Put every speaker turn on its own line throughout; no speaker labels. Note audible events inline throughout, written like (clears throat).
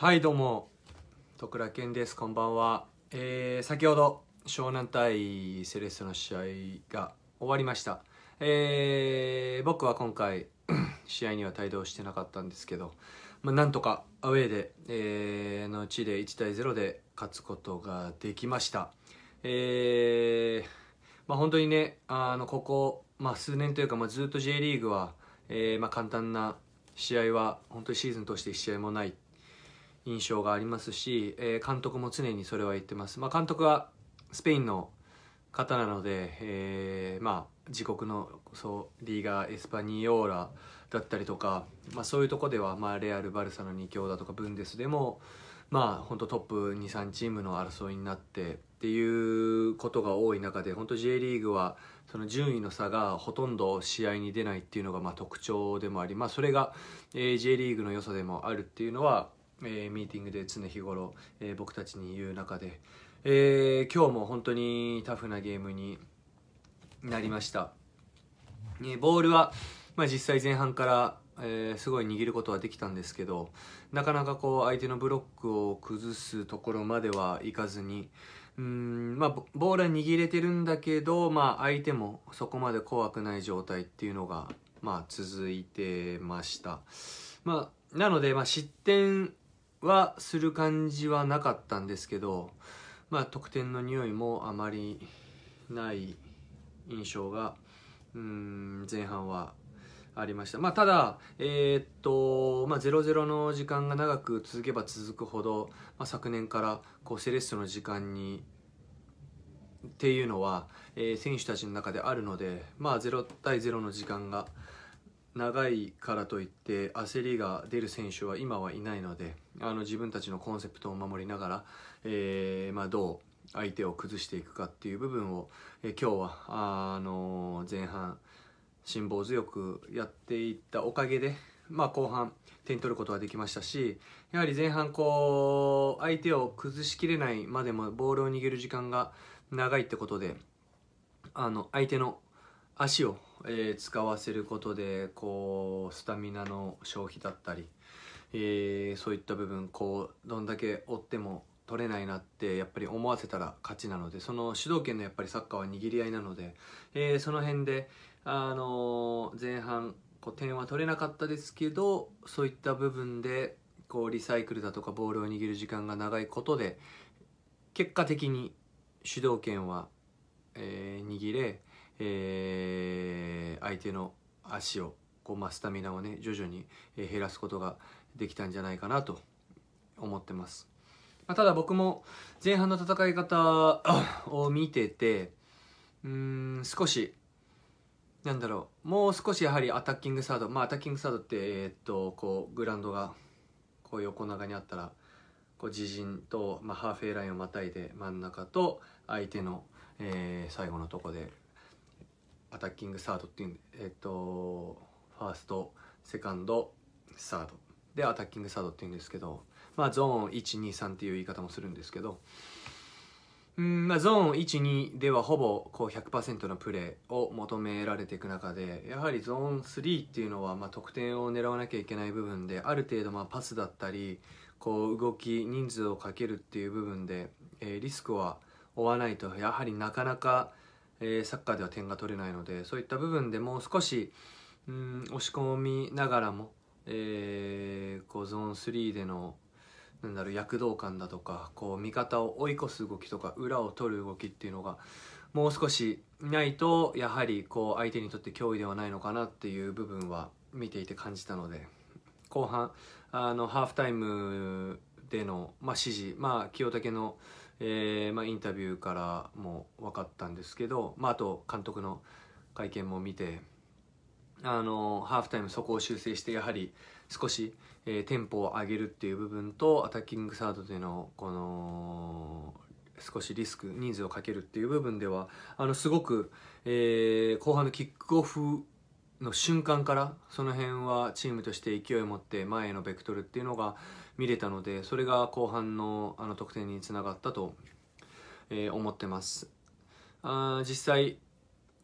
はいどうも徳倉健ですこんばんは、えー、先ほど湘南対セレッソの試合が終わりました、えー、僕は今回 (clears throat) 試合には帯同してなかったんですけど、まあ、なんとかアウェーで、えー、の地で1対0で勝つことができました、えーまあ、本当にねあのここ、まあ、数年というか、まあ、ずっと J リーグは、えーまあ、簡単な試合は本当にシーズンとして試合もない印象がありますし、えー、監督も常にそれは言ってます。まあ、監督はスペインの方なので、えー、まあ自国のそうリーガーエスパニオーラだったりとか、まあ、そういうとこでは、まあ、レアル・バルサの2強だとかブンデスでも、まあ、本当トップ23チームの争いになってっていうことが多い中で本当 J リーグはその順位の差がほとんど試合に出ないっていうのがまあ特徴でもあり、まあ、それが J リーグの良さでもあるっていうのはえー、ミーティングで常日頃、えー、僕たちに言う中で、えー、今日も本当にタフなゲームになりました、ね、ボールは、まあ、実際前半から、えすごい握ることはできたんですけどなかなかこう相手のブロックを崩すところまではいかずにうんまあ、ボールは握れてるんだけど、まあ、相手もそこまで怖くない状態っていうのが、まあ、続いてました。まあ、なので、まあ、失点はする感じはなかったんですけど、まあ、得点の匂いもあまりない印象がうん前半はありました、まあ、ただ、えー、っとまあ、0-0の時間が長く続けば続くほど、まあ、昨年からこうセレッソの時間にっていうのは、えー、選手たちの中であるので、まあ、0対0の時間が長いからといって焦りが出る選手は今はいないのであの自分たちのコンセプトを守りながら、えー、まあ、どう相手を崩していくかっていう部分を、え今日はあの前半辛抱強くやっていったおかげで、まあ、後半点取ることができましたしやはり前半こう相手を崩しきれないまでもボールを握る時間が長いってことであの相手の足を、えー、使わせることでこうスタミナの消費だったり、えー、そういった部分こうどんだけ追っても取れないなってやっぱり思わせたら勝ちなのでその主導権のやっぱりサッカーは握り合いなので、えー、その辺で、あのー、前半こう点は取れなかったですけどそういった部分でこうリサイクルだとかボールを握る時間が長いことで結果的に主導権は、えー、握れえー、相手の足をこう、まあ、スタミナをね徐々に減らすことができたんじゃないかなと思ってます、まあ、ただ僕も前半の戦い方 (coughs) を見ててうん少しなんだろうもう少しやはりアタッキングサードまあアタッキングサードってえー、っとこうグラウンドがこう横長にあったらこう自陣と、まあ、ハーフウェイラインをまたいで真ん中と相手の、えー、最後のとこでアタッキングサードっていうんでえっ、ー、とファーストセカンドサードでアタッキングサードっていうんですけどまあゾーン123っていう言い方もするんですけどうんまあ、ゾーン12ではほぼこう100%のプレーを求められていく中でやはりゾーン3っていうのはまあ得点を狙わなきゃいけない部分である程度まあパスだったりこう動き人数をかけるっていう部分で、えー、リスクは負わないとやはりなかなか、えサッカーでは点が取れないのでそういった部分でもう少しうん押し込みながらも、えー、こうゾーン3でのなんだろう躍動感だとかこう味方を追い越す動きとか裏を取る動きっていうのがもう少しないとやはりこう相手にとって脅威ではないのかなっていう部分は見ていて感じたので後半あのハーフタイムでの、まあ、指示、まあ、清武のえー、まあ、インタビューからも分かったんですけど、まあ、あと監督の会見も見てあのハーフタイムそこを修正してやはり少し、えー、テンポを上げるっていう部分とアタッキングサードでのこの少しリスク人数をかけるっていう部分ではあのすごく、えー、後半のキックオフの瞬間からその辺はチームとして勢いを持って前へのベクトルっていうのが見れたのでそれが後半のあの得点につながったと、えー、思ってますあ実際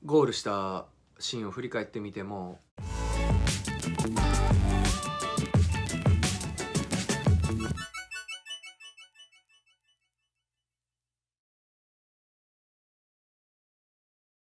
ゴールしたシーンを振り返ってみても